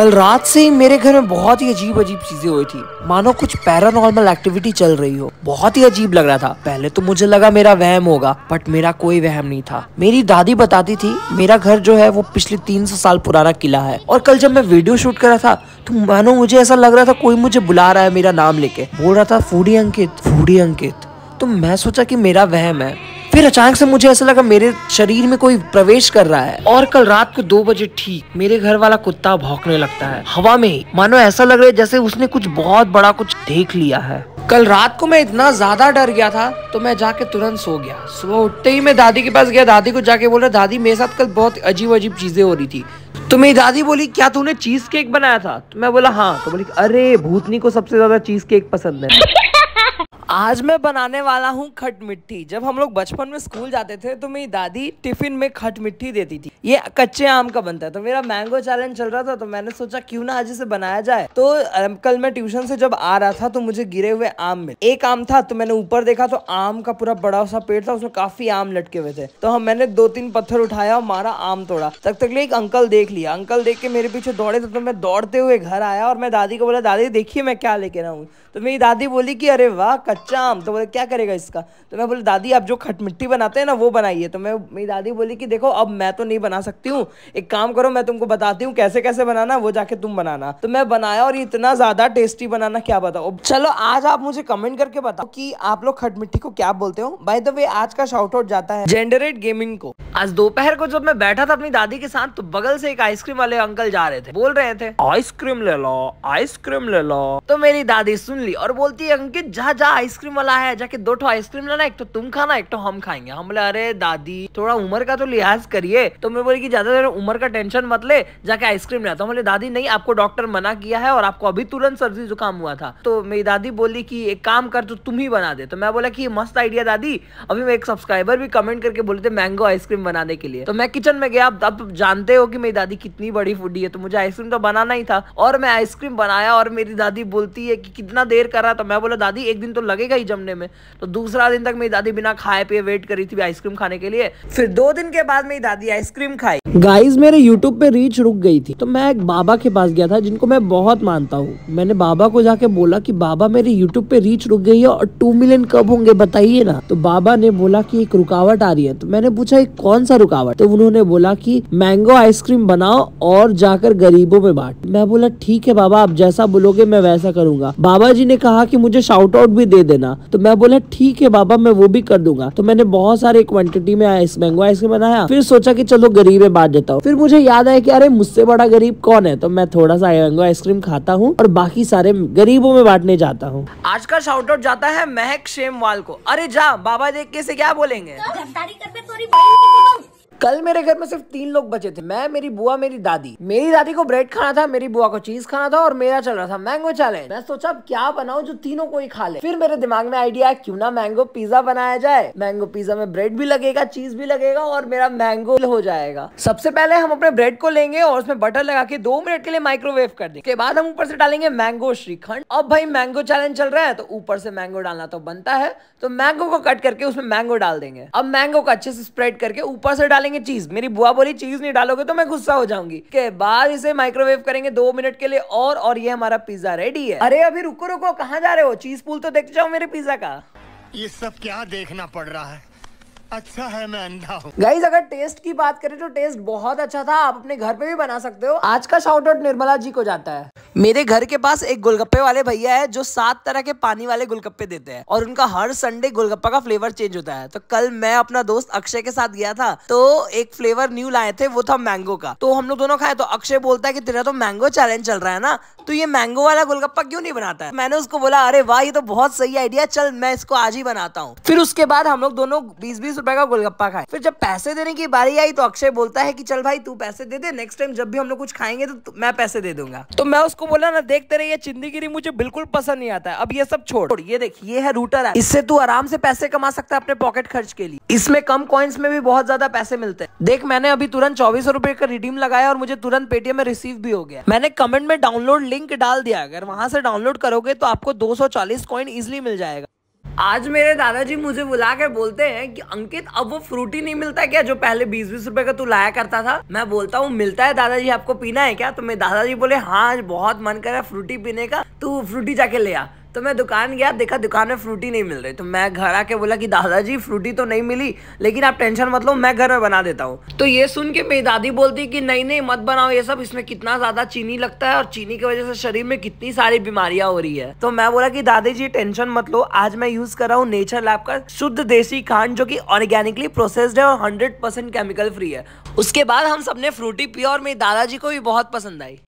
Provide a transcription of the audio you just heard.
कल रात से ही मेरे घर में बहुत ही अजीब अजीब चीजें हुई थी मानो कुछ पैरानॉर्मल एक्टिविटी चल रही हो बहुत ही अजीब लग रहा था पहले तो मुझे लगा मेरा वहम होगा बट मेरा कोई वहम नहीं था मेरी दादी बताती थी मेरा घर जो है वो पिछले तीन सौ साल पुराना किला है और कल जब मैं वीडियो शूट कर रहा था तो मानो मुझे ऐसा लग रहा था कोई मुझे बुला रहा है मेरा नाम लेके बोल रहा था फूडी अंकित फूडी अंकित तो मैं सोचा की मेरा वहम है फिर अचानक से मुझे ऐसा लगा मेरे शरीर में कोई प्रवेश कर रहा है और कल रात को दो बजे ठीक मेरे घर वाला कुत्ता भौंकने लगता है हवा में ही मानो ऐसा लग रहा है जैसे उसने कुछ बहुत बड़ा कुछ देख लिया है कल रात को मैं इतना ज्यादा डर गया था तो मैं जाके तुरंत सो गया सुबह उठते ही मैं दादी के पास गया दादी को जाके बोला दादी मेरे साथ कल बहुत अजीब अजीब चीजें हो रही थी तो मेरी दादी बोली क्या तूने चीज केक बनाया था तो मैं बोला हाँ तो बोली अरे भूतनी को सबसे ज्यादा चीज केक पसंद है आज मैं बनाने वाला हूँ खट मिट्टी जब हम लोग बचपन में स्कूल जाते थे तो मेरी दादी टिफिन में खट मिट्टी देती थी ये कच्चे आम का बनता है तो मेरा मैंगो चैलेंज चल रहा था तो मैंने सोचा क्यों ना आज इसे बनाया जाए तो कल मैं ट्यूशन से जब आ रहा था तो मुझे गिरे हुए आम मिले एक आम था तो मैंने ऊपर देखा तो आम का पूरा बड़ा सा पेड़ था उसमें काफी आम लटके हुए थे तो हम मैंने दो तीन पत्थर उठाया और मारा आम तोड़ा तब तक एक अंकल देख लिया अंकल देख के मेरे पीछे दौड़े थे तो मैं दौड़ते हुए घर आया और मैं दादी को बोला दादी देखिए मैं क्या लेके रहा हूँ तो मेरी दादी बोली की अरे वाह कहा कच्चा आम तो बोले क्या करेगा इसका तो मैं बोले दादी आप जो खटमिट्टी बनाते हैं ना वो बनाइए तो मैं मेरी दादी बोली कि देखो अब मैं तो नहीं बना सकती हूँ एक काम करो मैं तुमको बताती हूँ कैसे कैसे बनाना वो जाके तुम बनाना तो मैं बनाया और इतना ज़्यादा टेस्टी बनाना क्या बताओ चलो आज आप मुझे कमेंट करके बताओ कि आप लोग खटमिट्टी को क्या बोलते हो बाय द वे आज का शॉर्ट आउट जाता है जेंडरेट गेमिंग को आज दोपहर को जब मैं बैठा था अपनी दादी के साथ तो बगल से एक आइसक्रीम वाले अंकल जा रहे थे बोल रहे थे आइसक्रीम ले लो आइसक्रीम ले लो तो मेरी दादी सुन ली और बोलती है अंकित जा जा आइसक्रीम वाला है जाके दो ठो आइसक्रीम लेना एक तो तुम खाना एक तो हम खाएंगे हम बोले अरे दादी थोड़ा उम्र का तो लिहाज करिए तो मैं बोली की ज्यादा उम्र का टेंशन मत ले जाके आइसक्रीम लेता हूँ बोले दादी नहीं आपको डॉक्टर मना किया है और आपको अभी तुरंत सर्दी जुकाम हुआ था तो मेरी दादी बोली की एक काम कर तो तुम ही बना दे तो मैं बोला की मस्त आइडिया दादी अभी मैं एक सब्सक्राइबर भी कमेंट करके बोले थे मैंगो आइसक्रीम आइसक्रीम बनाने के लिए तो मैं किचन में गया अब जानते हो कि मेरी दादी कितनी बड़ी फूडी है तो मुझे आइसक्रीम तो बनाना ही था और मैं आइसक्रीम बनाया और मेरी दादी बोलती है कि कितना देर कर रहा था मैं बोला दादी एक दिन तो लगेगा ही जमने में तो दूसरा दिन तक मेरी दादी बिना खाए पिए वेट करी थी आइसक्रीम खाने के लिए फिर दो दिन के बाद मेरी दादी आइसक्रीम खाई गाइस मेरे यूट्यूब पे रीच रुक गई थी तो मैं एक बाबा के पास गया था जिनको मैं बहुत मानता हूँ मैंने बाबा को जाके बोला कि बाबा मेरे यूट्यूब पे रीच रुक गई है और टू मिलियन कब होंगे बताइए ना तो बाबा ने बोला कि एक रुकावट आ रही है तो मैंने पूछा एक कौन सा रुकावट तो उन्होंने बोला की मैंगो आइसक्रीम बनाओ और जाकर गरीबों में बांट मैं बोला ठीक है बाबा आप जैसा बोलोगे मैं वैसा करूंगा बाबा जी ने कहा की मुझे शाउट आउट भी दे देना तो मैं बोला ठीक है बाबा मैं वो भी कर दूंगा तो मैंने बहुत सारे क्वान्टिटी में मैंगो आइसक्रीम बनाया फिर सोचा की चलो गरीब बांट देता हूँ फिर मुझे याद आया कि अरे मुझसे बड़ा गरीब कौन है तो मैं थोड़ा सा मैंगो आइसक्रीम खाता हूँ और बाकी सारे गरीबों में बांटने जाता हूँ आज का शाउट आउट जाता है महक शेमवाल को अरे जा बाबा देख के से क्या बोलेंगे तो कल मेरे घर में सिर्फ तीन लोग बचे थे मैं मेरी बुआ मेरी दादी मेरी दादी को ब्रेड खाना था मेरी बुआ को चीज खाना था और मेरा चल रहा था मैंगो चैलेंज मैं सोचा क्या बनाऊ जो तीनों को ही खा ले फिर मेरे दिमाग में आइडिया है क्यों ना मैंगो पिज्जा बनाया जाए मैंगो पिज्जा में ब्रेड भी लगेगा चीज भी लगेगा और मेरा मैंगो हो जाएगा सबसे पहले हम अपने ब्रेड को लेंगे और उसमें बटर लगा के दो मिनट के लिए माइक्रोवेव कर देंगे बाद हम ऊपर से डालेंगे मैंगो श्रीखंड अब भाई मैंगो चैलेंज चल रहा है तो ऊपर से मैंगो डालना तो बनता है तो मैंगो को कट करके उसमें मैंगो डाल देंगे अब मैंगो को अच्छे से स्प्रेड करके ऊपर से डालेंगे डालेंगे चीज मेरी बुआ बोली चीज नहीं डालोगे तो मैं गुस्सा हो जाऊंगी के बाद इसे माइक्रोवेव करेंगे दो मिनट के लिए और और ये हमारा पिज्जा रेडी है अरे अभी रुको रुको कहा जा रहे हो चीज पुल तो देख जाओ मेरे पिज्जा का ये सब क्या देखना पड़ रहा है अच्छा है मैं अंधा हूँ गाइज अगर टेस्ट की बात करें तो टेस्ट बहुत अच्छा था आप अपने घर पे भी बना सकते हो आज का शाउट आउट निर्मला जी को जाता है मेरे घर के पास एक गोलगप्पे वाले भैया है जो सात तरह के पानी वाले गोलगप्पे देते हैं और उनका हर संडे गोलगप्पा का फ्लेवर चेंज होता है तो कल मैं अपना दोस्त अक्षय के साथ गया था तो एक फ्लेवर न्यू लाए थे वो था मैंगो का तो हम लोग दोनों खाए तो अक्षय बोलता है कि तेरा तो मैंगो चैलेंज चल रहा है ना तो ये मैंगो वाला गोलगप्पा क्यों नहीं बनाता है मैंने उसको बोला अरे वाह ये तो बहुत सही आइडिया चल मैं इसको आज ही बनाता हूँ फिर उसके बाद हम लोग दोनों बीस बीस रुपए का गोलगप्पा खाए फिर जब पैसे देने की बारी आई तो अक्षय बोलता है की चल भाई तू पैसे दे दे नेक्स्ट टाइम जब भी हम लोग कुछ खाएंगे तो मैं पैसे दे दूंगा तो मैं उसको उसको बोला ना देखते रहिए चिंदीगिरी मुझे बिल्कुल पसंद नहीं आता है अब ये सब छोड़ ये देख ये है रूटर है इससे तू आराम से पैसे कमा सकता है अपने पॉकेट खर्च के लिए इसमें कम कॉइन्स में भी बहुत ज्यादा पैसे मिलते हैं देख मैंने अभी तुरंत चौबीस रुपए का रिडीम लगाया और मुझे तुरंत पेटीएम में रिसीव भी हो गया मैंने कमेंट में डाउनलोड लिंक डाल दिया अगर वहां से डाउनलोड करोगे तो आपको दो सौ चालीस कॉइन इजिली मिल जाएगा आज मेरे दादाजी मुझे बुला कर बोलते हैं कि अंकित अब वो फ्रूट ही नहीं मिलता क्या जो पहले बीस बीस रुपए का तू लाया करता था मैं बोलता हूँ मिलता है दादाजी आपको पीना है क्या तो मेरे दादाजी बोले हाँ आज बहुत मन कर रहा है फ्रूटी पीने का तू फ्रूटी जाके ले आ तो मैं दुकान गया देखा दुकान में फ्रूटी नहीं मिल रही तो मैं घर आके बोला कि दादाजी फ्रूटी तो नहीं मिली लेकिन आप टेंशन मत लो मैं घर में बना देता हूँ तो ये सुन के मेरी दादी बोलती कि नहीं नहीं मत बनाओ ये सब इसमें कितना ज़्यादा चीनी लगता है और चीनी की वजह से शरीर में कितनी सारी बीमारियां हो रही है तो मैं बोला की दादी जी टेंशन मत लो आज मैं यूज़ कर रहा हूँ नेचर लैब का शुद्ध देसी खांड जो कि ऑर्गेनिकली प्रोसेस्ड है और हंड्रेड केमिकल फ्री है उसके बाद हम सबने फ्रूटी पिया और मेरी दादाजी को भी बहुत पसंद आई